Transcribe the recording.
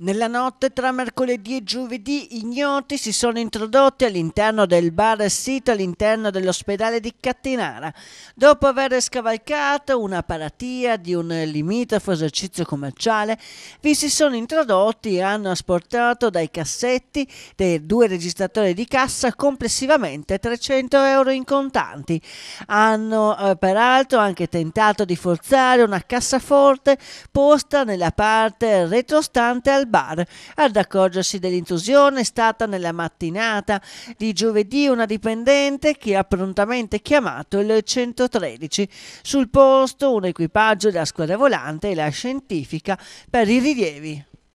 Nella notte tra mercoledì e giovedì ignoti si sono introdotti all'interno del bar sito all'interno dell'ospedale di Cattinara, dopo aver scavalcato una paratia di un limitrofo esercizio commerciale, vi si sono introdotti e hanno asportato dai cassetti dei due registratori di cassa complessivamente 300 euro in contanti. Hanno eh, peraltro anche tentato di forzare una cassaforte posta nella parte retrostante al bar ad accorgersi dell'intrusione è stata nella mattinata di giovedì una dipendente che ha prontamente chiamato il 113. Sul posto un equipaggio della squadra volante e la scientifica per i rilievi.